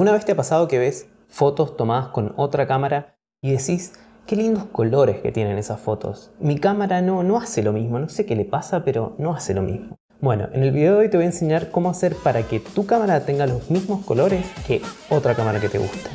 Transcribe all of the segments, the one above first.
¿Una vez te ha pasado que ves fotos tomadas con otra cámara y decís, qué lindos colores que tienen esas fotos? Mi cámara no, no hace lo mismo, no sé qué le pasa, pero no hace lo mismo. Bueno, en el video de hoy te voy a enseñar cómo hacer para que tu cámara tenga los mismos colores que otra cámara que te guste.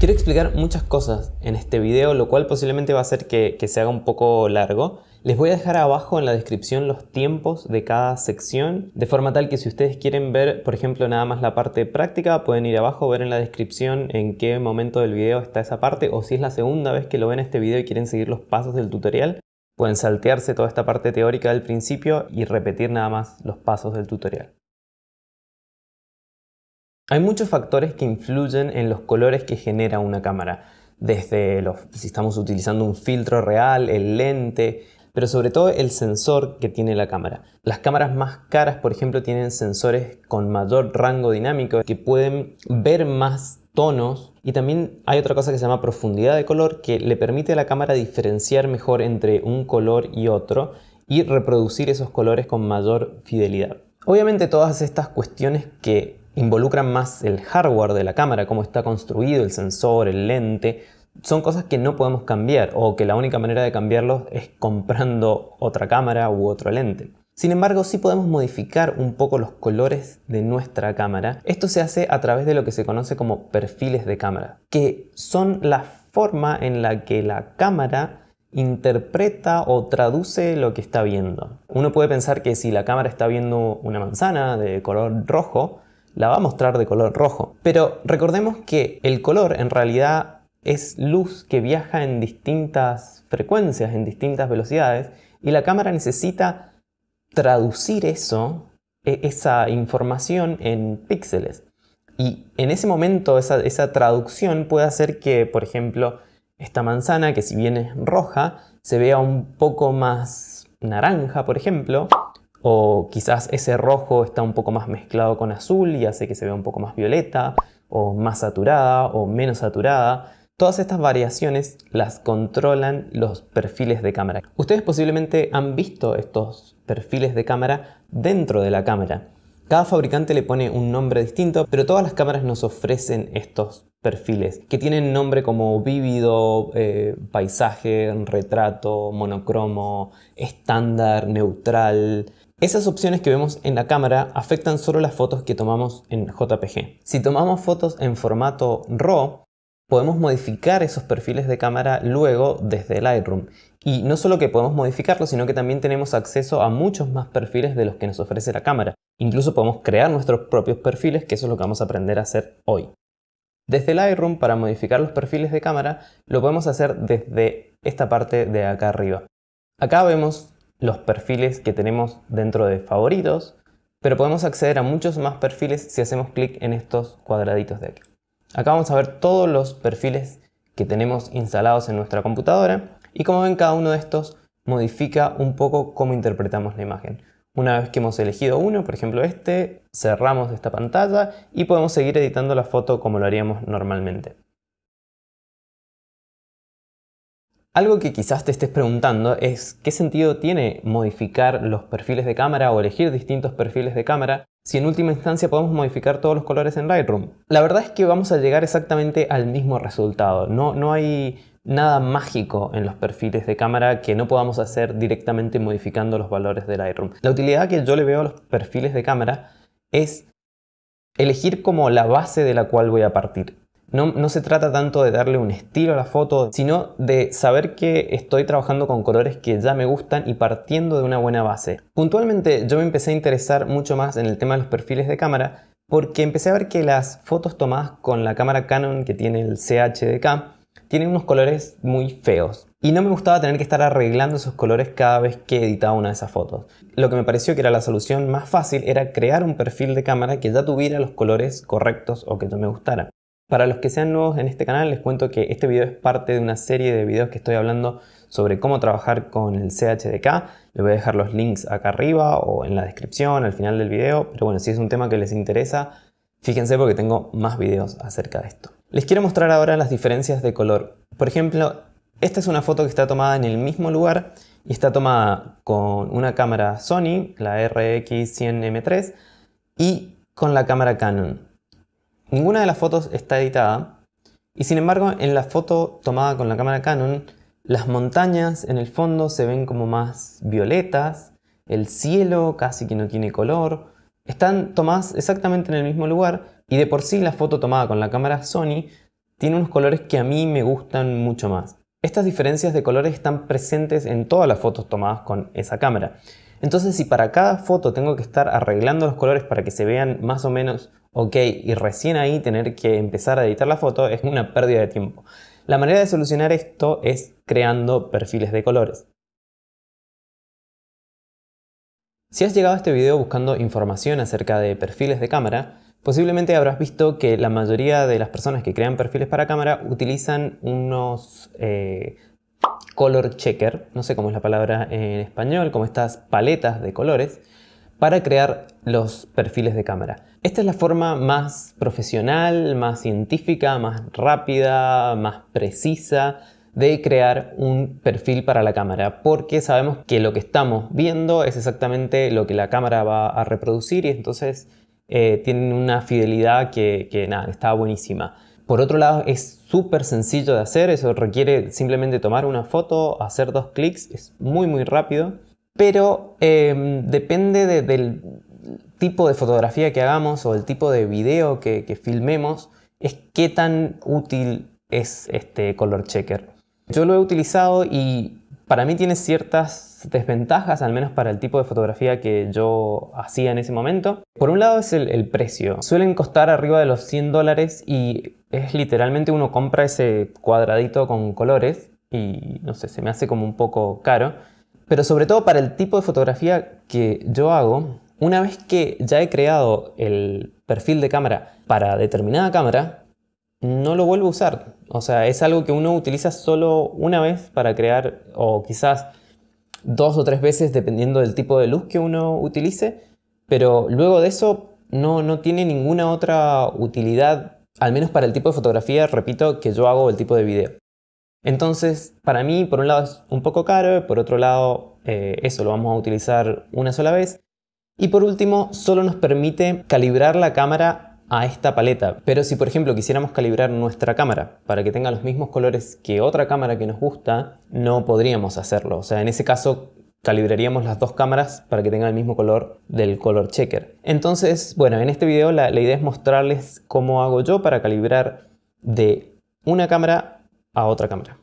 Quiero explicar muchas cosas en este video, lo cual posiblemente va a hacer que se haga un poco largo, les voy a dejar abajo en la descripción los tiempos de cada sección, de forma tal que si ustedes quieren ver, por ejemplo, nada más la parte práctica, pueden ir abajo, ver en la descripción en qué momento del video está esa parte, o si es la segunda vez que lo ven este video y quieren seguir los pasos del tutorial, pueden saltearse toda esta parte teórica del principio y repetir nada más los pasos del tutorial. Hay muchos factores que influyen en los colores que genera una cámara desde si estamos utilizando un filtro real, el lente, pero sobre todo el sensor que tiene la cámara. Las cámaras más caras, por ejemplo, tienen sensores con mayor rango dinámico que pueden ver más tonos y también hay otra cosa que se llama profundidad de color que le permite a la cámara diferenciar mejor entre un color y otro y reproducir esos colores con mayor fidelidad. Obviamente todas estas cuestiones que involucran más el hardware de la cámara, cómo está construido el sensor, el lente, son cosas que no podemos cambiar o que la única manera de cambiarlos es comprando otra cámara u otro lente. Sin embargo, sí podemos modificar un poco los colores de nuestra cámara. Esto se hace a través de lo que se conoce como perfiles de cámara, que son la forma en la que la cámara interpreta o traduce lo que está viendo. Uno puede pensar que si la cámara está viendo una manzana de color rojo, la va a mostrar de color rojo. Pero recordemos que el color en realidad es luz que viaja en distintas frecuencias, en distintas velocidades, y la cámara necesita traducir eso, e-, esa información en píxeles. Y en ese momento esa, traducción puede hacer que, por ejemplo, esta manzana, que si bien es roja, se vea un poco más naranja, por ejemplo, o quizás ese rojo está un poco más mezclado con azul y hace que se vea un poco más violeta, o más saturada, o menos saturada. Todas estas variaciones las controlan los perfiles de cámara. Ustedes posiblemente han visto estos perfiles de cámara dentro de la cámara. Cada fabricante le pone un nombre distinto, pero todas las cámaras nos ofrecen estos perfiles, que tienen nombre como vívido, eh, paisaje, retrato, monocromo, estándar, neutral. Esas opciones que vemos en la cámara afectan solo las fotos que tomamos en JPG. Si tomamos fotos en formato RAW, podemos modificar esos perfiles de cámara luego desde Lightroom. Y no solo que podemos modificarlos, sino que también tenemos acceso a muchos más perfiles de los que nos ofrece la cámara. Incluso podemos crear nuestros propios perfiles, que eso es lo que vamos a aprender a hacer hoy. Desde Lightroom, para modificar los perfiles de cámara, lo podemos hacer desde esta parte de acá arriba. Acá vemos los perfiles que tenemos dentro de favoritos, pero podemos acceder a muchos más perfiles si hacemos clic en estos cuadraditos de aquí. Acá vamos a ver todos los perfiles que tenemos instalados en nuestra computadora y como ven cada uno de estos modifica un poco cómo interpretamos la imagen. Una vez que hemos elegido uno, por ejemplo este, cerramos esta pantalla y podemos seguir editando la foto como lo haríamos normalmente. Algo que quizás te estés preguntando es qué sentido tiene modificar los perfiles de cámara o elegir distintos perfiles de cámara si en última instancia podemos modificar todos los colores en Lightroom. La verdad es que vamos a llegar exactamente al mismo resultado. No, no hay nada mágico en los perfiles de cámara que no podamos hacer directamente modificando los valores de Lightroom. La utilidad que yo le veo a los perfiles de cámara es elegir como la base de la cual voy a partir. No, se trata tanto de darle un estilo a la foto, sino de saber que estoy trabajando con colores que ya me gustan y partiendo de una buena base. Puntualmente yo me empecé a interesar mucho más en el tema de los perfiles de cámara porque empecé a ver que las fotos tomadas con la cámara Canon que tiene el CHDK tienen unos colores muy feos. Y no me gustaba tener que estar arreglando esos colores cada vez que editaba una de esas fotos. Lo que me pareció que era la solución más fácil era crear un perfil de cámara que ya tuviera los colores correctos o que no me gustara. Para los que sean nuevos en este canal, les cuento que este video es parte de una serie de videos que estoy hablando sobre cómo trabajar con el CHDK. Les voy a dejar los links acá arriba o en la descripción, al final del video. Pero bueno, si es un tema que les interesa, fíjense porque tengo más videos acerca de esto. Les quiero mostrar ahora las diferencias de color. Por ejemplo, esta es una foto que está tomada en el mismo lugar y está tomada con una cámara Sony, la RX100M3, y con la cámara Canon. Ninguna de las fotos está editada y sin embargo en la foto tomada con la cámara Canon las montañas en el fondo se ven como más violetas, el cielo casi que no tiene color, están tomadas exactamente en el mismo lugar y de por sí la foto tomada con la cámara Sony tiene unos colores que a mí me gustan mucho más. Estas diferencias de colores están presentes en todas las fotos tomadas con esa cámara. Entonces si para cada foto tengo que estar arreglando los colores para que se vean más o menos ok y recién ahí tener que empezar a editar la foto es una pérdida de tiempo. La manera de solucionar esto es creando perfiles de colores. Si has llegado a este video buscando información acerca de perfiles de cámara, posiblemente habrás visto que la mayoría de las personas que crean perfiles para cámara utilizan unos eh, color checker, no sé cómo es la palabra en español, como estas paletas de colores, para crear los perfiles de cámara. Esta es la forma más profesional, más científica, más rápida, más precisa de crear un perfil para la cámara, porque sabemos que lo que estamos viendo es exactamente lo que la cámara va a reproducir y entonces eh, tienen una fidelidad que, está buenísima. Por otro lado, es súper sencillo de hacer, eso requiere simplemente tomar una foto, hacer dos clics, es muy muy rápido, pero em, depende del tipo de fotografía que hagamos o el tipo de video que, filmemos, es qué tan útil es este color checker. Yo lo he utilizado y para mí tiene ciertas desventajas, al menos para el tipo de fotografía que yo hacía en ese momento. Por un lado es el, el precio. Suelen costar arriba de los 100 dólares y es literalmente uno compra ese cuadradito con colores y no sé, se me hace como un poco caro. Pero sobre todo para el tipo de fotografía que yo hago, una vez que ya he creado el perfil de cámara para determinada cámara, no lo vuelvo a usar. O sea, es algo que uno utiliza solo una vez para crear, o quizás dos o tres veces dependiendo del tipo de luz que uno utilice, pero luego de eso no, no tiene ninguna otra utilidad al menos para el tipo de fotografía, repito, que yo hago el tipo de video. Entonces, para mí, por un lado es un poco caro, por otro lado, eh, eso lo vamos a utilizar una sola vez. Y por último, solo nos permite calibrar la cámara a esta paleta. Pero si por ejemplo quisiéramos calibrar nuestra cámara para que tenga los mismos colores que otra cámara que nos gusta, no podríamos hacerlo. O sea, en ese caso calibraríamos las dos cámaras para que tengan el mismo color del color checker. Entonces, bueno, en este video la, idea es mostrarles cómo hago yo para calibrar de una cámara a otra cámara.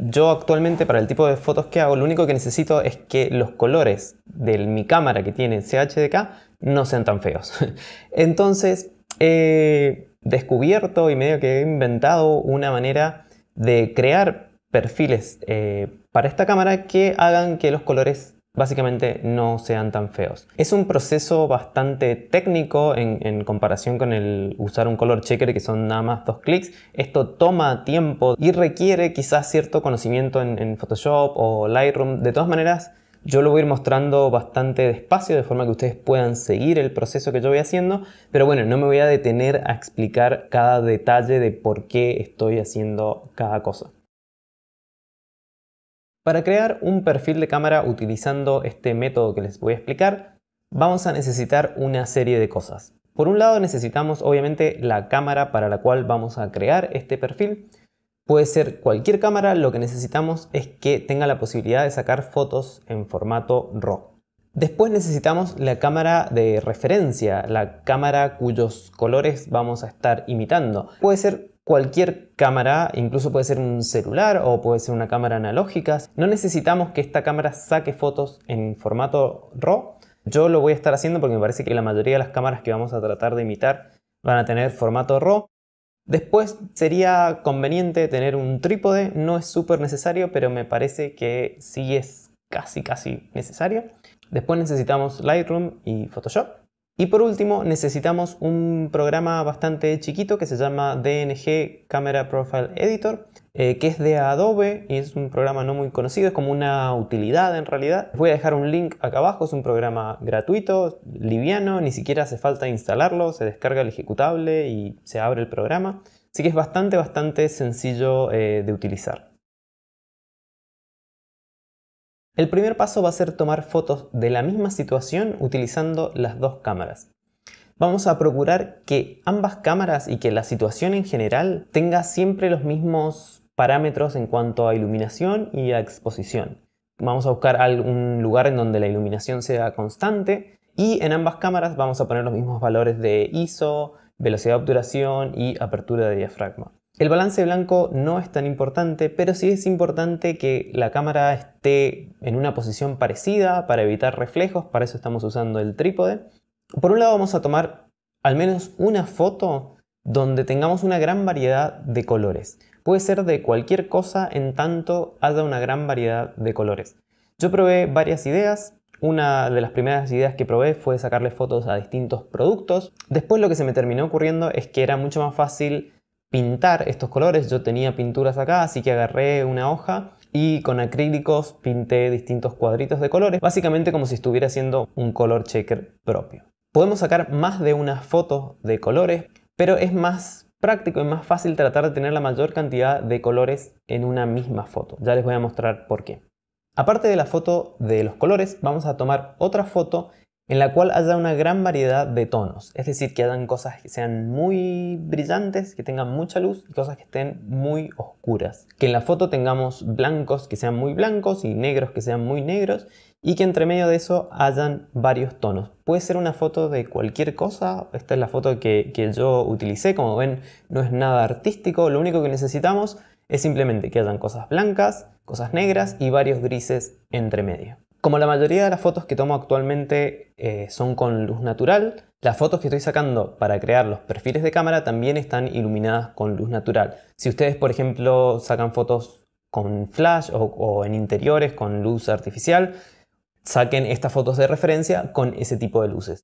Yo actualmente para el tipo de fotos que hago, lo único que necesito es que los colores de mi cámara que tiene CHDK no sean tan feos. Entonces he descubierto y medio que he inventado una manera de crear perfiles eh, para esta cámara que hagan que los colores básicamente no sean tan feos. Es un proceso bastante técnico en, comparación con el usar un color checker que son nada más dos clics. Esto toma tiempo y requiere quizás cierto conocimiento en, en Photoshop o Lightroom. De todas maneras, yo lo voy a ir mostrando bastante despacio de forma que ustedes puedan seguir el proceso que yo voy haciendo, pero bueno, no me voy a detener a explicar cada detalle de por qué estoy haciendo cada cosa. Para crear un perfil de cámara utilizando este método que les voy a explicar, vamos a necesitar una serie de cosas. Por un lado necesitamos obviamente la cámara para la cual vamos a crear este perfil. Puede ser cualquier cámara, lo que necesitamos es que tenga la posibilidad de sacar fotos en formato RAW. Después necesitamos la cámara de referencia, la cámara cuyos colores vamos a estar imitando. Puede ser cualquier cámara, incluso puede ser un celular o puede ser una cámara analógica. No necesitamos que esta cámara saque fotos en formato RAW. Yo lo voy a estar haciendo porque me parece que la mayoría de las cámaras que vamos a tratar de imitar van a tener formato RAW. Después sería conveniente tener un trípode, no es súper necesario, pero me parece que sí es casi casi necesario. Después necesitamos Lightroom y Photoshop. Y por último, necesitamos un programa bastante chiquito que se llama DNG Camera Profile Editor, eh, que es de Adobe y es un programa no muy conocido, es como una utilidad en realidad. Les voy a dejar un link acá abajo, es un programa gratuito, liviano, ni siquiera hace falta instalarlo, se descarga el ejecutable y se abre el programa. Así que es bastante, bastante sencillo eh, de utilizar. El primer paso va a ser tomar fotos de la misma situación utilizando las dos cámaras. Vamos a procurar que ambas cámaras y que la situación en general tenga siempre los mismos parámetros en cuanto a iluminación y a exposición. Vamos a buscar algún lugar en donde la iluminación sea constante y en ambas cámaras vamos a poner los mismos valores de ISO, velocidad de obturación y apertura de diafragma. El balance blanco no es tan importante, pero sí es importante que la cámara esté en una posición parecida para evitar reflejos, para eso estamos usando el trípode. Por un lado vamos a tomar al menos una foto donde tengamos una gran variedad de colores. Puede ser de cualquier cosa en tanto haya una gran variedad de colores. Yo probé varias ideas, una de las primeras ideas que probé fue sacarle fotos a distintos productos. Después lo que se me terminó ocurriendo es que era mucho más fácil pintar estos colores. Yo tenía pinturas acá, así que agarré una hoja y con acrílicos pinté distintos cuadritos de colores, básicamente como si estuviera haciendo un color checker propio. Podemos sacar más de una foto de colores, pero es más práctico y más fácil tratar de tener la mayor cantidad de colores en una misma foto. Ya les voy a mostrar por qué. Aparte de la foto de los colores, vamos a tomar otra foto en la cual haya una gran variedad de tonos, es decir, que hayan cosas que sean muy brillantes, que tengan mucha luz y cosas que estén muy oscuras. Que en la foto tengamos blancos que sean muy blancos y negros que sean muy negros y que entre medio de eso hayan varios tonos. Puede ser una foto de cualquier cosa, esta es la foto que, que yo utilicé, como ven no es nada artístico, lo único que necesitamos es simplemente que hayan cosas blancas, cosas negras y varios grises entre medio. Como la mayoría de las fotos que tomo actualmente eh, son con luz natural, las fotos que estoy sacando para crear los perfiles de cámara también están iluminadas con luz natural. Si ustedes, por ejemplo, sacan fotos con flash o, o en interiores con luz artificial, saquen estas fotos de referencia con ese tipo de luces.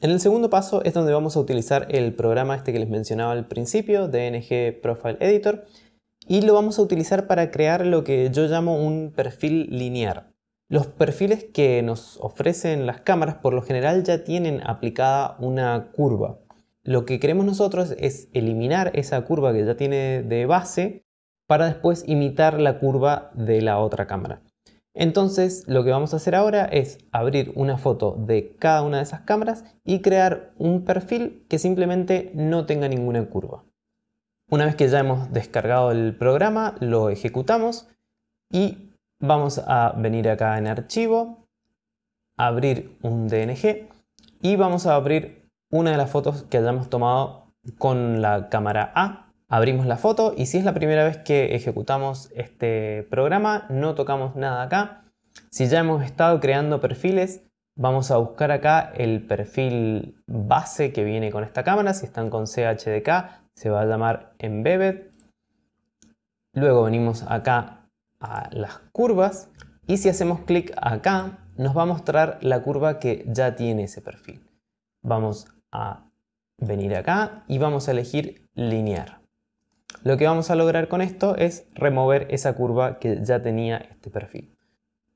En el segundo paso es donde vamos a utilizar el programa este que les mencionaba al principio, DNG Profile Editor y lo vamos a utilizar para crear lo que yo llamo un perfil lineal. Los perfiles que nos ofrecen las cámaras por lo general ya tienen aplicada una curva. Lo que queremos nosotros es eliminar esa curva que ya tiene de base para después imitar la curva de la otra cámara. Entonces lo que vamos a hacer ahora es abrir una foto de cada una de esas cámaras y crear un perfil que simplemente no tenga ninguna curva. Una vez que ya hemos descargado el programa, lo ejecutamos y vamos a venir acá en archivo, abrir un DNG y vamos a abrir una de las fotos que hayamos tomado con la cámara A. Abrimos la foto y si es la primera vez que ejecutamos este programa, no tocamos nada acá. Si ya hemos estado creando perfiles, vamos a buscar acá el perfil base que viene con esta cámara. Si están con CHDK, se va a llamar embedded. Luego venimos acá a las curvas y si hacemos clic acá nos va a mostrar la curva que ya tiene ese perfil. Vamos a venir acá y vamos a elegir linear. Lo que vamos a lograr con esto es remover esa curva que ya tenía este perfil.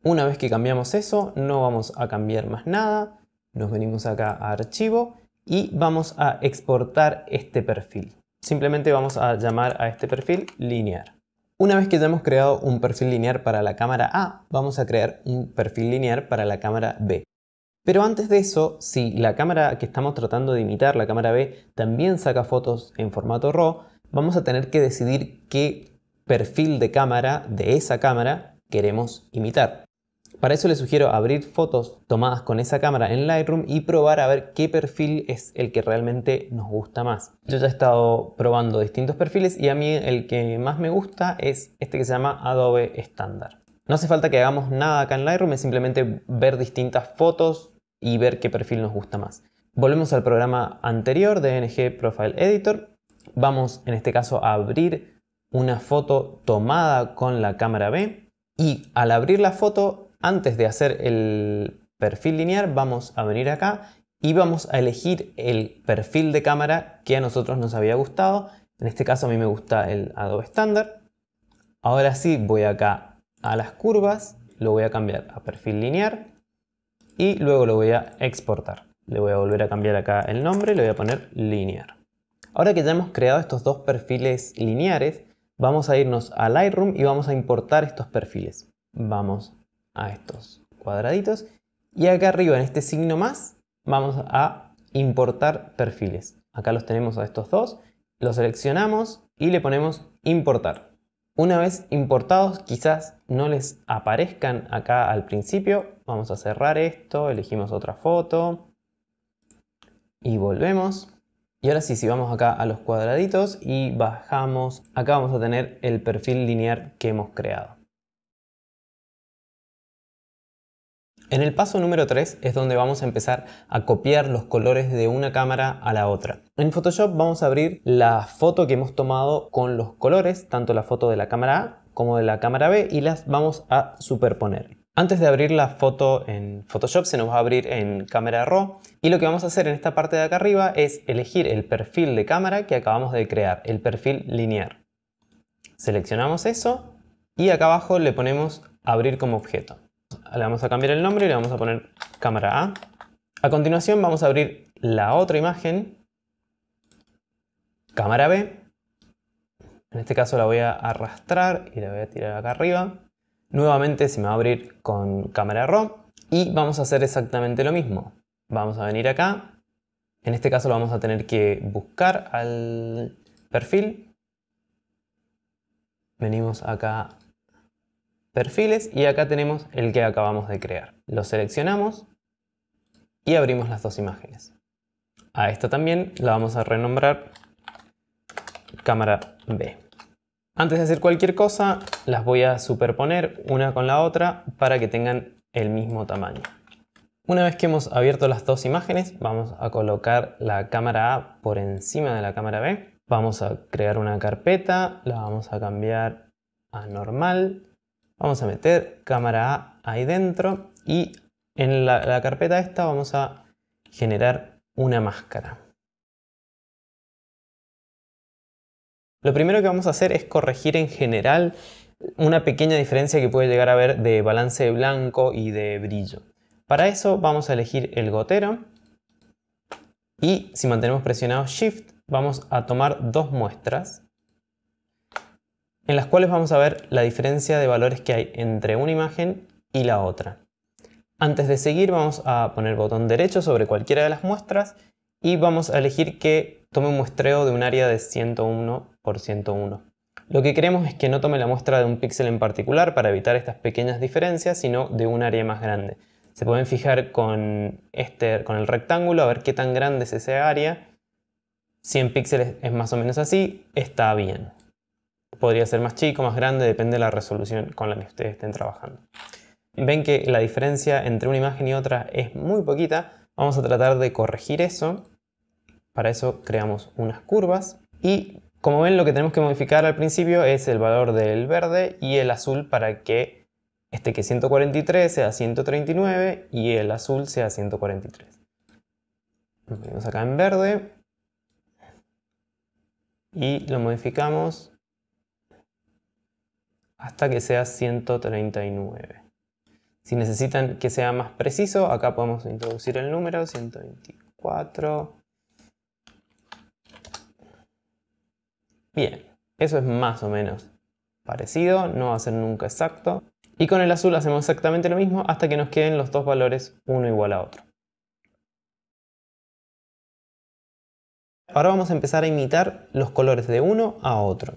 Una vez que cambiamos eso, no vamos a cambiar más nada. Nos venimos acá a archivo y vamos a exportar este perfil. Simplemente vamos a llamar a este perfil linear. Una vez que ya hemos creado un perfil linear para la cámara A, vamos a crear un perfil linear para la cámara B. Pero antes de eso, si la cámara que estamos tratando de imitar, la cámara B, también saca fotos en formato RAW, vamos a tener que decidir qué perfil de cámara de esa cámara queremos imitar. Para eso les sugiero abrir fotos tomadas con esa cámara en Lightroom y probar a ver qué perfil es el que realmente nos gusta más. Yo ya he estado probando distintos perfiles y a mí el que más me gusta es este que se llama Adobe Standard. No hace falta que hagamos nada acá en Lightroom, es simplemente ver distintas fotos y ver qué perfil nos gusta más. Volvemos al programa anterior de NG Profile Editor. Vamos en este caso a abrir una foto tomada con la cámara B y al abrir la foto antes de hacer el perfil lineal vamos a venir acá y vamos a elegir el perfil de cámara que a nosotros nos había gustado. En este caso a mí me gusta el Adobe Standard. Ahora sí voy acá a las curvas, lo voy a cambiar a perfil lineal y luego lo voy a exportar. Le voy a volver a cambiar acá el nombre, y le voy a poner linear. Ahora que ya hemos creado estos dos perfiles lineares, vamos a irnos a Lightroom y vamos a importar estos perfiles. Vamos a estos cuadraditos. Y acá arriba, en este signo más, vamos a importar perfiles. Acá los tenemos a estos dos, los seleccionamos y le ponemos importar. Una vez importados, quizás no les aparezcan acá al principio. Vamos a cerrar esto, elegimos otra foto y volvemos. Y ahora sí, si vamos acá a los cuadraditos y bajamos, acá vamos a tener el perfil lineal que hemos creado. En el paso número 3 es donde vamos a empezar a copiar los colores de una cámara a la otra. En Photoshop vamos a abrir la foto que hemos tomado con los colores, tanto la foto de la cámara A como de la cámara B, y las vamos a superponer. Antes de abrir la foto en Photoshop se nos va a abrir en cámara RAW y lo que vamos a hacer en esta parte de acá arriba es elegir el perfil de cámara que acabamos de crear, el perfil Linear. Seleccionamos eso y acá abajo le ponemos abrir como objeto. Le vamos a cambiar el nombre y le vamos a poner cámara A. A continuación vamos a abrir la otra imagen, cámara B. En este caso la voy a arrastrar y la voy a tirar acá arriba. Nuevamente se me va a abrir con cámara RAW y vamos a hacer exactamente lo mismo. Vamos a venir acá, en este caso lo vamos a tener que buscar al perfil. Venimos acá perfiles y acá tenemos el que acabamos de crear. Lo seleccionamos y abrimos las dos imágenes. A esta también la vamos a renombrar cámara B. Antes de hacer cualquier cosa, las voy a superponer una con la otra para que tengan el mismo tamaño. Una vez que hemos abierto las dos imágenes, vamos a colocar la cámara A por encima de la cámara B. Vamos a crear una carpeta, la vamos a cambiar a normal Vamos a meter cámara A ahí dentro y en la, carpeta esta vamos a generar una máscara. Lo primero que vamos a hacer es corregir en general una pequeña diferencia que puede llegar a haber de balance de blanco y de brillo. Para eso vamos a elegir el gotero y si mantenemos presionado Shift vamos a tomar dos muestras en las cuales vamos a ver la diferencia de valores que hay entre una imagen y la otra. Antes de seguir vamos a poner botón derecho sobre cualquiera de las muestras y vamos a elegir que tome un muestreo de un área de 101 por 101. Lo que queremos es que no tome la muestra de un píxel en particular para evitar estas pequeñas diferencias, sino de un área más grande. Se pueden fijar con, este, con el rectángulo a ver qué tan grande es esa área. 100 píxeles es más o menos así, está bien podría ser más chico, más grande, depende de la resolución con la que ustedes estén trabajando. Ven que la diferencia entre una imagen y otra es muy poquita, vamos a tratar de corregir eso. Para eso creamos unas curvas y como ven lo que tenemos que modificar al principio es el valor del verde y el azul para que este que es 143 sea 139 y el azul sea 143. Lo ponemos acá en verde y lo modificamos hasta que sea 139. Si necesitan que sea más preciso, acá podemos introducir el número 124. Bien, eso es más o menos parecido, no va a ser nunca exacto. Y con el azul hacemos exactamente lo mismo hasta que nos queden los dos valores uno igual a otro. Ahora vamos a empezar a imitar los colores de uno a otro.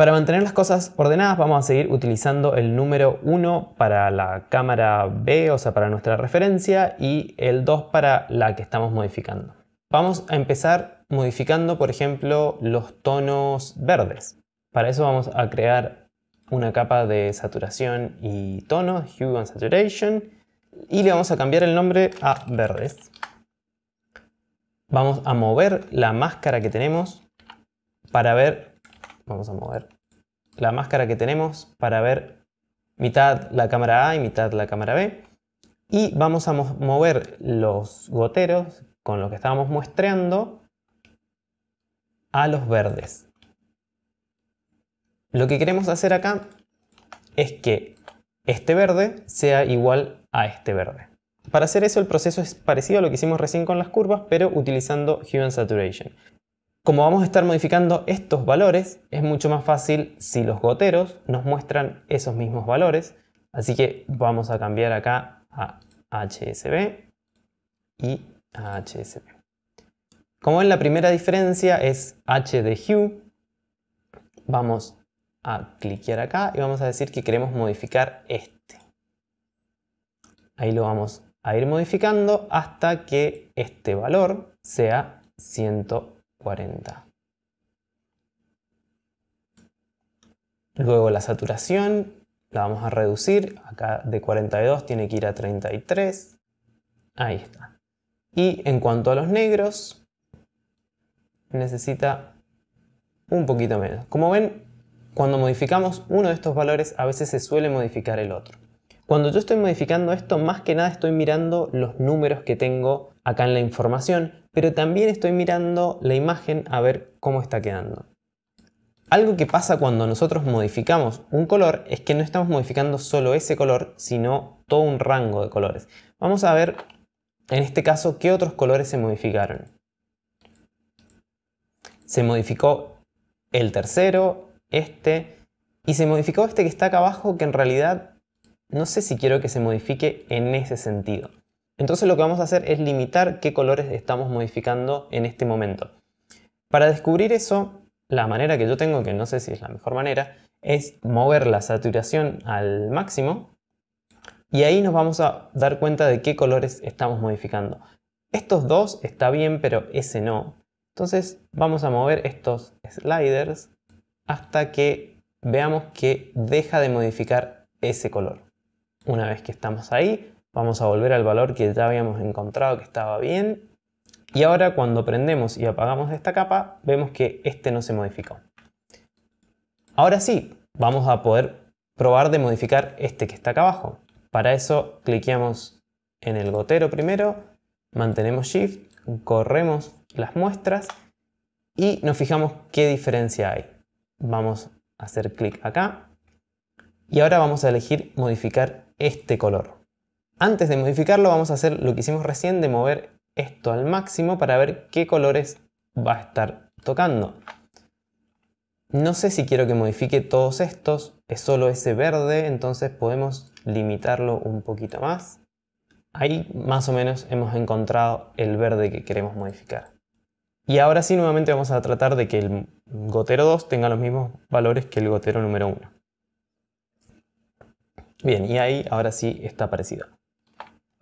Para mantener las cosas ordenadas vamos a seguir utilizando el número 1 para la cámara B, o sea para nuestra referencia, y el 2 para la que estamos modificando. Vamos a empezar modificando, por ejemplo, los tonos verdes. Para eso vamos a crear una capa de saturación y tono, Hue and Saturation, y le vamos a cambiar el nombre a verdes. Vamos a mover la máscara que tenemos para ver Vamos a mover la máscara que tenemos para ver mitad la cámara A y mitad la cámara B. Y vamos a mover los goteros con los que estábamos muestreando a los verdes. Lo que queremos hacer acá es que este verde sea igual a este verde. Para hacer eso el proceso es parecido a lo que hicimos recién con las curvas, pero utilizando Hue and Saturation. Como vamos a estar modificando estos valores, es mucho más fácil si los goteros nos muestran esos mismos valores. Así que vamos a cambiar acá a HSB y a HSB. Como ven, la primera diferencia es H hue, vamos a cliquear acá y vamos a decir que queremos modificar este. Ahí lo vamos a ir modificando hasta que este valor sea 180. 40. Luego la saturación la vamos a reducir, acá de 42 tiene que ir a 33. Ahí está. Y en cuanto a los negros, necesita un poquito menos. Como ven, cuando modificamos uno de estos valores, a veces se suele modificar el otro. Cuando yo estoy modificando esto, más que nada estoy mirando los números que tengo acá en la información, pero también estoy mirando la imagen a ver cómo está quedando. Algo que pasa cuando nosotros modificamos un color es que no estamos modificando solo ese color, sino todo un rango de colores. Vamos a ver en este caso qué otros colores se modificaron. Se modificó el tercero, este, y se modificó este que está acá abajo que en realidad no sé si quiero que se modifique en ese sentido. Entonces lo que vamos a hacer es limitar qué colores estamos modificando en este momento. Para descubrir eso, la manera que yo tengo, que no sé si es la mejor manera, es mover la saturación al máximo y ahí nos vamos a dar cuenta de qué colores estamos modificando. Estos dos está bien, pero ese no. Entonces vamos a mover estos sliders hasta que veamos que deja de modificar ese color. Una vez que estamos ahí, Vamos a volver al valor que ya habíamos encontrado que estaba bien. Y ahora cuando prendemos y apagamos esta capa, vemos que este no se modificó. Ahora sí, vamos a poder probar de modificar este que está acá abajo. Para eso cliqueamos en el gotero primero, mantenemos Shift, corremos las muestras y nos fijamos qué diferencia hay. Vamos a hacer clic acá y ahora vamos a elegir modificar este color. Antes de modificarlo vamos a hacer lo que hicimos recién de mover esto al máximo para ver qué colores va a estar tocando. No sé si quiero que modifique todos estos, es solo ese verde, entonces podemos limitarlo un poquito más. Ahí más o menos hemos encontrado el verde que queremos modificar. Y ahora sí nuevamente vamos a tratar de que el gotero 2 tenga los mismos valores que el gotero número 1. Bien, y ahí ahora sí está parecido.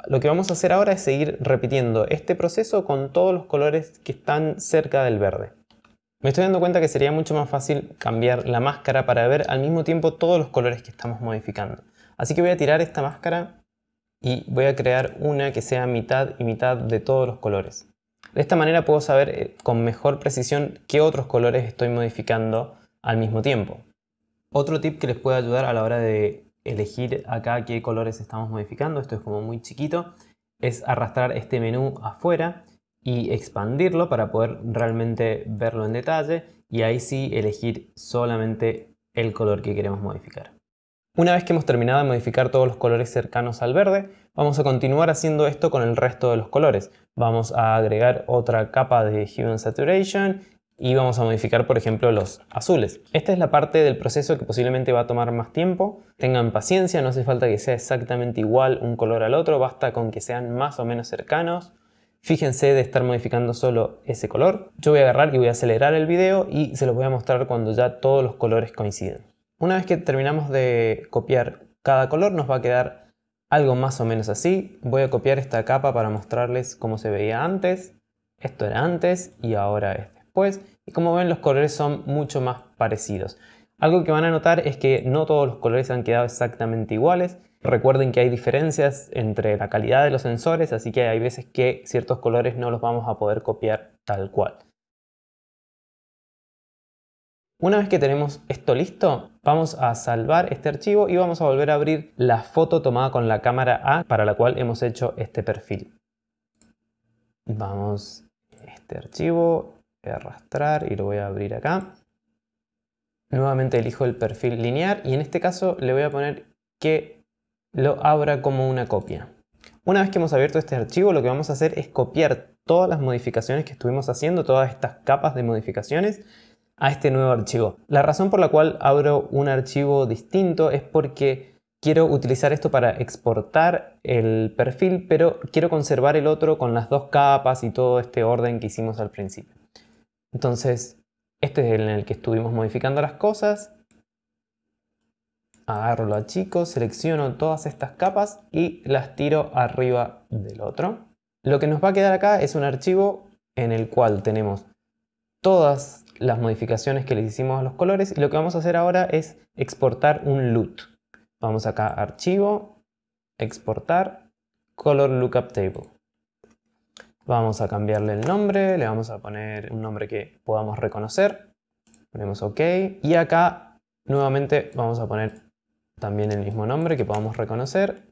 Lo que vamos a hacer ahora es seguir repitiendo este proceso con todos los colores que están cerca del verde. Me estoy dando cuenta que sería mucho más fácil cambiar la máscara para ver al mismo tiempo todos los colores que estamos modificando. Así que voy a tirar esta máscara y voy a crear una que sea mitad y mitad de todos los colores. De esta manera puedo saber eh, con mejor precisión qué otros colores estoy modificando al mismo tiempo. Otro tip que les puede ayudar a la hora de elegir acá qué colores estamos modificando, esto es como muy chiquito, es arrastrar este menú afuera y expandirlo para poder realmente verlo en detalle y ahí sí elegir solamente el color que queremos modificar. Una vez que hemos terminado de modificar todos los colores cercanos al verde, vamos a continuar haciendo esto con el resto de los colores. Vamos a agregar otra capa de Hue Saturation y vamos a modificar, por ejemplo, los azules. Esta es la parte del proceso que posiblemente va a tomar más tiempo. Tengan paciencia, no hace falta que sea exactamente igual un color al otro, basta con que sean más o menos cercanos. Fíjense de estar modificando solo ese color. Yo voy a agarrar y voy a acelerar el video y se los voy a mostrar cuando ya todos los colores coinciden. Una vez que terminamos de copiar cada color nos va a quedar algo más o menos así. Voy a copiar esta capa para mostrarles cómo se veía antes. Esto era antes y ahora es este después y como ven los colores son mucho más parecidos. Algo que van a notar es que no todos los colores han quedado exactamente iguales. Recuerden que hay diferencias entre la calidad de los sensores, así que hay veces que ciertos colores no los vamos a poder copiar tal cual. Una vez que tenemos esto listo, vamos a salvar este archivo y vamos a volver a abrir la foto tomada con la cámara A para la cual hemos hecho este perfil. Vamos a este archivo Voy a arrastrar y lo voy a abrir acá. Nuevamente elijo el perfil lineal y en este caso le voy a poner que lo abra como una copia. Una vez que hemos abierto este archivo, lo que vamos a hacer es copiar todas las modificaciones que estuvimos haciendo, todas estas capas de modificaciones, a este nuevo archivo. La razón por la cual abro un archivo distinto es porque quiero utilizar esto para exportar el perfil, pero quiero conservar el otro con las dos capas y todo este orden que hicimos al principio. Entonces, este es el en el que estuvimos modificando las cosas. Agarro lo achico, selecciono todas estas capas y las tiro arriba del otro. Lo que nos va a quedar acá es un archivo en el cual tenemos todas las modificaciones que le hicimos a los colores y lo que vamos a hacer ahora es exportar un LUT. Vamos acá a archivo, exportar, color lookup table. Vamos a cambiarle el nombre, le vamos a poner un nombre que podamos reconocer. Ponemos OK. Y acá nuevamente vamos a poner también el mismo nombre que podamos reconocer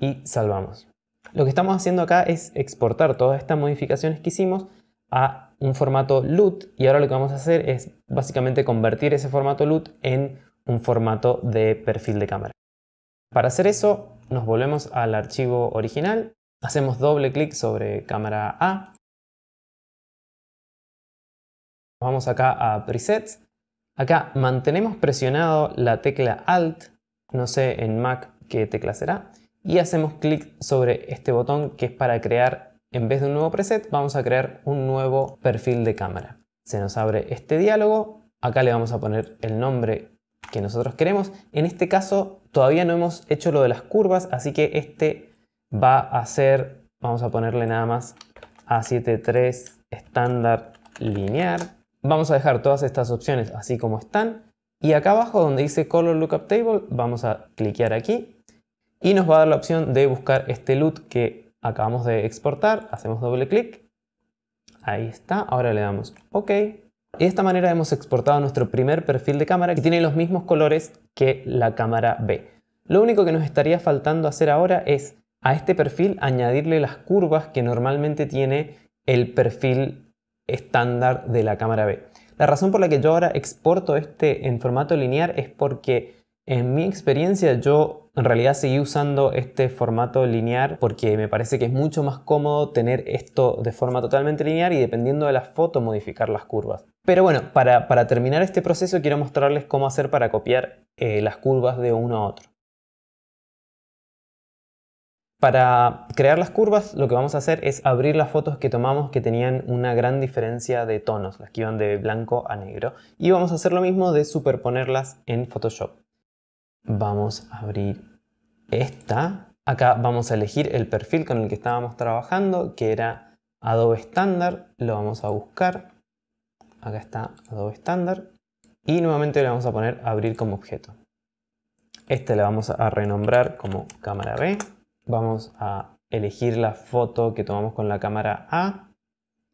y salvamos. Lo que estamos haciendo acá es exportar todas estas modificaciones que hicimos a un formato LUT y ahora lo que vamos a hacer es básicamente convertir ese formato LUT en un formato de perfil de cámara. Para hacer eso nos volvemos al archivo original Hacemos doble clic sobre cámara A. Vamos acá a presets. Acá mantenemos presionado la tecla Alt, no sé en Mac qué tecla será, y hacemos clic sobre este botón que es para crear, en vez de un nuevo preset, vamos a crear un nuevo perfil de cámara. Se nos abre este diálogo, acá le vamos a poner el nombre que nosotros queremos. En este caso todavía no hemos hecho lo de las curvas, así que este va a ser, vamos a ponerle nada más A73 estándar linear Vamos a dejar todas estas opciones así como están. Y acá abajo donde dice Color Lookup Table, vamos a cliquear aquí. Y nos va a dar la opción de buscar este LUT que acabamos de exportar. Hacemos doble clic. Ahí está. Ahora le damos OK. Y de esta manera hemos exportado nuestro primer perfil de cámara que tiene los mismos colores que la cámara B. Lo único que nos estaría faltando hacer ahora es a este perfil añadirle las curvas que normalmente tiene el perfil estándar de la cámara B. La razón por la que yo ahora exporto este en formato lineal es porque en mi experiencia yo en realidad seguí usando este formato lineal porque me parece que es mucho más cómodo tener esto de forma totalmente lineal y dependiendo de la foto modificar las curvas. Pero bueno, para, terminar este proceso quiero mostrarles cómo hacer para copiar eh, las curvas de uno a otro. Para crear las curvas lo que vamos a hacer es abrir las fotos que tomamos que tenían una gran diferencia de tonos, las que iban de blanco a negro, y vamos a hacer lo mismo de superponerlas en Photoshop. Vamos a abrir esta. Acá vamos a elegir el perfil con el que estábamos trabajando, que era Adobe Standard. Lo vamos a buscar. Acá está Adobe Standard. Y nuevamente le vamos a poner abrir como objeto. Este le vamos a renombrar como cámara B Vamos a elegir la foto que tomamos con la cámara A.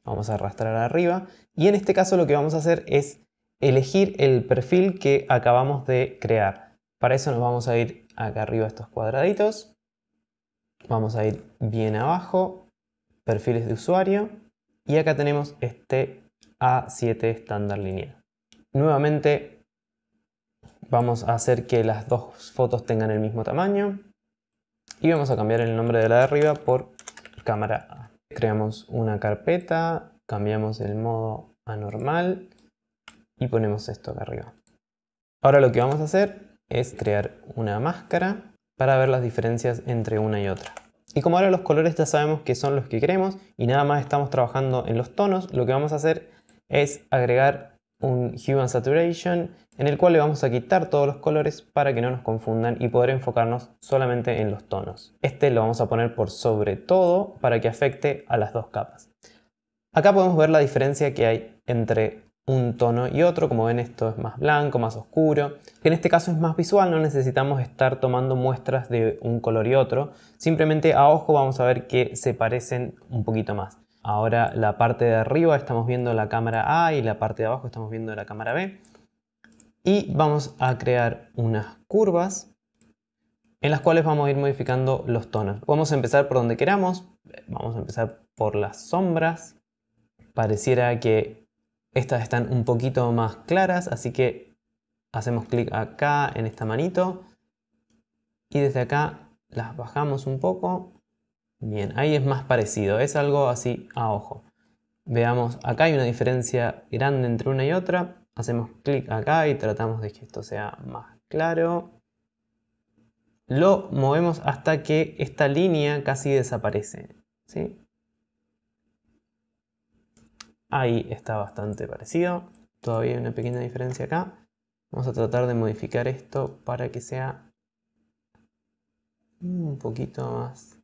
Vamos a arrastrar arriba. Y en este caso lo que vamos a hacer es elegir el perfil que acabamos de crear. Para eso nos vamos a ir acá arriba a estos cuadraditos. Vamos a ir bien abajo. Perfiles de usuario. Y acá tenemos este A7 estándar lineal. Nuevamente vamos a hacer que las dos fotos tengan el mismo tamaño y vamos a cambiar el nombre de la de arriba por cámara A. Creamos una carpeta, cambiamos el modo a normal y ponemos esto acá arriba. Ahora lo que vamos a hacer es crear una máscara para ver las diferencias entre una y otra. Y como ahora los colores ya sabemos que son los que queremos y nada más estamos trabajando en los tonos, lo que vamos a hacer es agregar un Hue Saturation, en el cual le vamos a quitar todos los colores para que no nos confundan y poder enfocarnos solamente en los tonos. Este lo vamos a poner por sobre todo para que afecte a las dos capas. Acá podemos ver la diferencia que hay entre un tono y otro, como ven esto es más blanco, más oscuro, que en este caso es más visual, no necesitamos estar tomando muestras de un color y otro, simplemente a ojo vamos a ver que se parecen un poquito más. Ahora la parte de arriba estamos viendo la cámara A y la parte de abajo estamos viendo la cámara B. Y vamos a crear unas curvas en las cuales vamos a ir modificando los tonos. Vamos a empezar por donde queramos. Vamos a empezar por las sombras. Pareciera que estas están un poquito más claras, así que hacemos clic acá en esta manito. Y desde acá las bajamos un poco Bien, ahí es más parecido, es algo así a ojo. Veamos, acá hay una diferencia grande entre una y otra. Hacemos clic acá y tratamos de que esto sea más claro. Lo movemos hasta que esta línea casi desaparece. ¿sí? Ahí está bastante parecido. Todavía hay una pequeña diferencia acá. Vamos a tratar de modificar esto para que sea un poquito más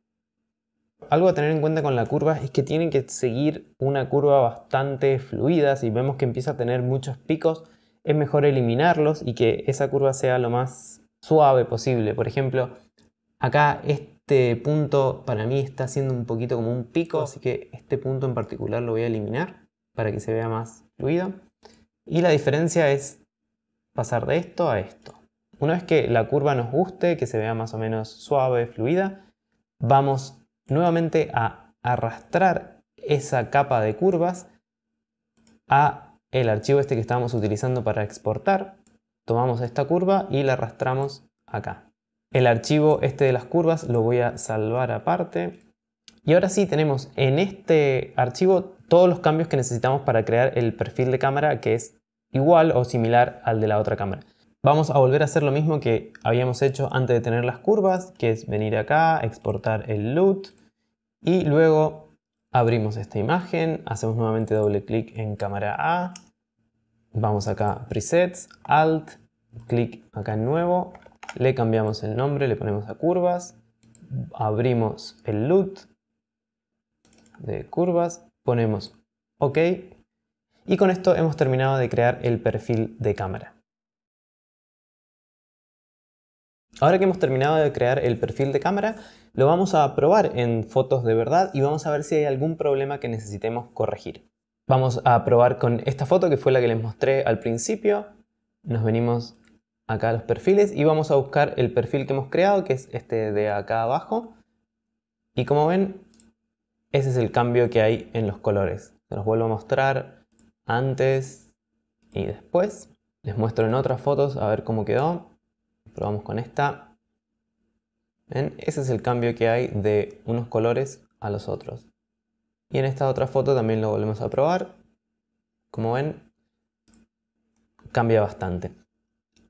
algo a tener en cuenta con la curva es que tienen que seguir una curva bastante fluida. Si vemos que empieza a tener muchos picos, es mejor eliminarlos y que esa curva sea lo más suave posible. Por ejemplo, acá este punto para mí está siendo un poquito como un pico, así que este punto en particular lo voy a eliminar para que se vea más fluido. Y la diferencia es pasar de esto a esto. Una vez que la curva nos guste, que se vea más o menos suave, fluida, vamos nuevamente a arrastrar esa capa de curvas a el archivo este que estábamos utilizando para exportar. Tomamos esta curva y la arrastramos acá. El archivo este de las curvas lo voy a salvar aparte. Y ahora sí tenemos en este archivo todos los cambios que necesitamos para crear el perfil de cámara que es igual o similar al de la otra cámara. Vamos a volver a hacer lo mismo que habíamos hecho antes de tener las curvas, que es venir acá, exportar el loot, y luego abrimos esta imagen, hacemos nuevamente doble clic en cámara A, vamos acá a presets, alt, clic acá en nuevo, le cambiamos el nombre, le ponemos a curvas, abrimos el loot de curvas, ponemos ok y con esto hemos terminado de crear el perfil de cámara. Ahora que hemos terminado de crear el perfil de cámara, lo vamos a probar en fotos de verdad y vamos a ver si hay algún problema que necesitemos corregir. Vamos a probar con esta foto que fue la que les mostré al principio. Nos venimos acá a los perfiles y vamos a buscar el perfil que hemos creado, que es este de acá abajo. Y como ven, ese es el cambio que hay en los colores. los vuelvo a mostrar antes y después. Les muestro en otras fotos a ver cómo quedó. Probamos con esta. ¿Ven? Ese es el cambio que hay de unos colores a los otros. Y en esta otra foto también lo volvemos a probar. Como ven, cambia bastante.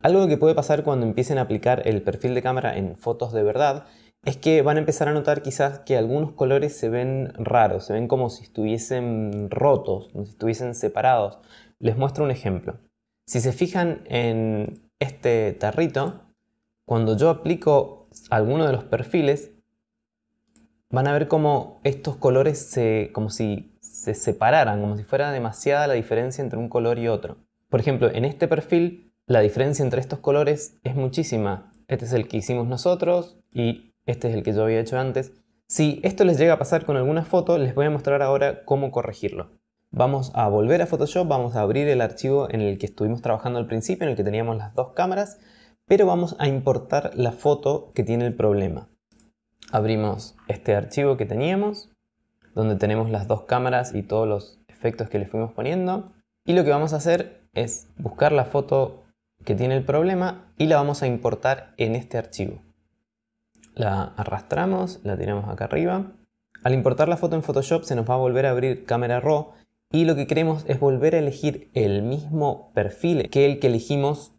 Algo que puede pasar cuando empiecen a aplicar el perfil de cámara en fotos de verdad es que van a empezar a notar quizás que algunos colores se ven raros, se ven como si estuviesen rotos, como si estuviesen separados. Les muestro un ejemplo. Si se fijan en este tarrito, cuando yo aplico alguno de los perfiles, van a ver cómo estos colores se, como si se separaran, como si fuera demasiada la diferencia entre un color y otro. Por ejemplo, en este perfil, la diferencia entre estos colores es muchísima. Este es el que hicimos nosotros y este es el que yo había hecho antes. Si esto les llega a pasar con alguna foto, les voy a mostrar ahora cómo corregirlo. Vamos a volver a Photoshop, vamos a abrir el archivo en el que estuvimos trabajando al principio, en el que teníamos las dos cámaras pero vamos a importar la foto que tiene el problema. Abrimos este archivo que teníamos, donde tenemos las dos cámaras y todos los efectos que le fuimos poniendo. Y lo que vamos a hacer es buscar la foto que tiene el problema y la vamos a importar en este archivo. La arrastramos, la tiramos acá arriba. Al importar la foto en Photoshop se nos va a volver a abrir cámara RAW y lo que queremos es volver a elegir el mismo perfil que el que elegimos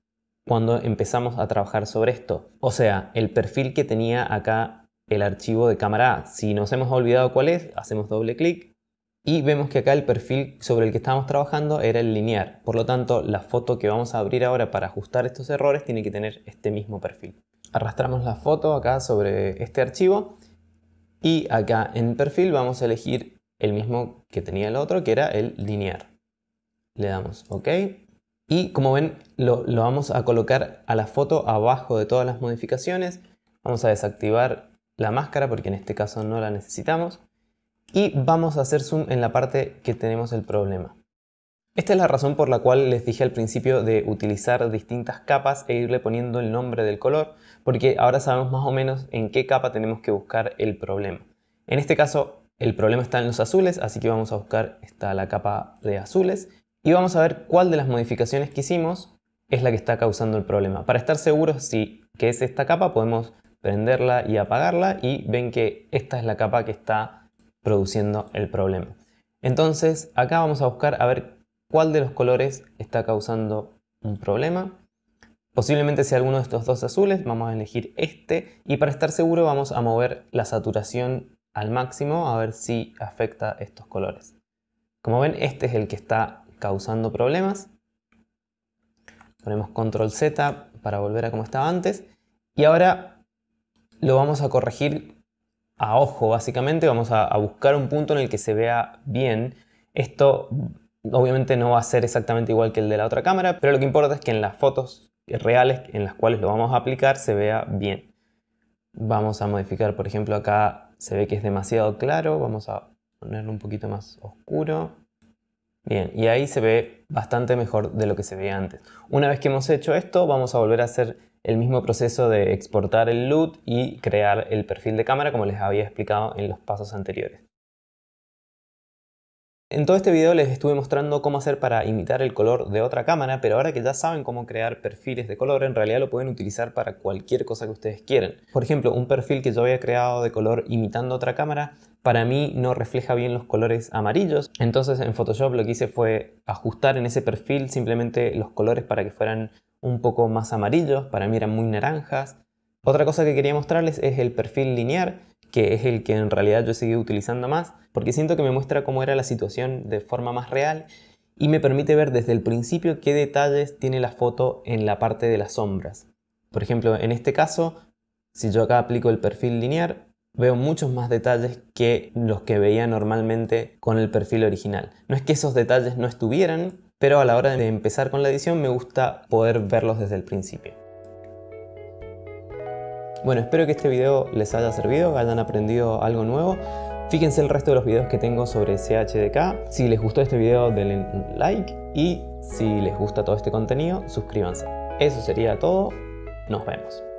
cuando empezamos a trabajar sobre esto. O sea, el perfil que tenía acá el archivo de cámara A. Si nos hemos olvidado cuál es, hacemos doble clic y vemos que acá el perfil sobre el que estábamos trabajando era el linear. Por lo tanto, la foto que vamos a abrir ahora para ajustar estos errores tiene que tener este mismo perfil. Arrastramos la foto acá sobre este archivo y acá en perfil vamos a elegir el mismo que tenía el otro, que era el lineal. Le damos OK y como ven, lo, vamos a colocar a la foto abajo de todas las modificaciones. Vamos a desactivar la máscara porque en este caso no la necesitamos. Y vamos a hacer zoom en la parte que tenemos el problema. Esta es la razón por la cual les dije al principio de utilizar distintas capas e irle poniendo el nombre del color, porque ahora sabemos más o menos en qué capa tenemos que buscar el problema. En este caso, el problema está en los azules, así que vamos a buscar la capa de azules y vamos a ver cuál de las modificaciones que hicimos es la que está causando el problema. Para estar seguros si que es esta capa, podemos prenderla y apagarla y ven que esta es la capa que está produciendo el problema. Entonces acá vamos a buscar a ver cuál de los colores está causando un problema. Posiblemente sea alguno de estos dos azules, vamos a elegir este y para estar seguro vamos a mover la saturación al máximo a ver si afecta estos colores. Como ven, este es el que está causando problemas. Ponemos control Z para volver a como estaba antes. Y ahora lo vamos a corregir a ojo, básicamente. Vamos a, buscar un punto en el que se vea bien. Esto obviamente no va a ser exactamente igual que el de la otra cámara, pero lo que importa es que en las fotos reales en las cuales lo vamos a aplicar se vea bien. Vamos a modificar, por ejemplo, acá se ve que es demasiado claro, vamos a ponerlo un poquito más oscuro. Bien, y ahí se ve bastante mejor de lo que se veía antes. Una vez que hemos hecho esto, vamos a volver a hacer el mismo proceso de exportar el LUT y crear el perfil de cámara como les había explicado en los pasos anteriores. En todo este video les estuve mostrando cómo hacer para imitar el color de otra cámara, pero ahora que ya saben cómo crear perfiles de color, en realidad lo pueden utilizar para cualquier cosa que ustedes quieran. Por ejemplo, un perfil que yo había creado de color imitando otra cámara, para mí no refleja bien los colores amarillos, entonces en Photoshop lo que hice fue ajustar en ese perfil simplemente los colores para que fueran un poco más amarillos, para mí eran muy naranjas. Otra cosa que quería mostrarles es el perfil lineal, que es el que en realidad yo seguí utilizando más, porque siento que me muestra cómo era la situación de forma más real y me permite ver desde el principio qué detalles tiene la foto en la parte de las sombras. Por ejemplo, en este caso, si yo acá aplico el perfil lineal, veo muchos más detalles que los que veía normalmente con el perfil original. No es que esos detalles no estuvieran, pero a la hora de empezar con la edición me gusta poder verlos desde el principio. Bueno, espero que este video les haya servido, hayan aprendido algo nuevo. Fíjense el resto de los videos que tengo sobre CHDK. Si les gustó este video, denle un like y si les gusta todo este contenido, suscríbanse. Eso sería todo. Nos vemos.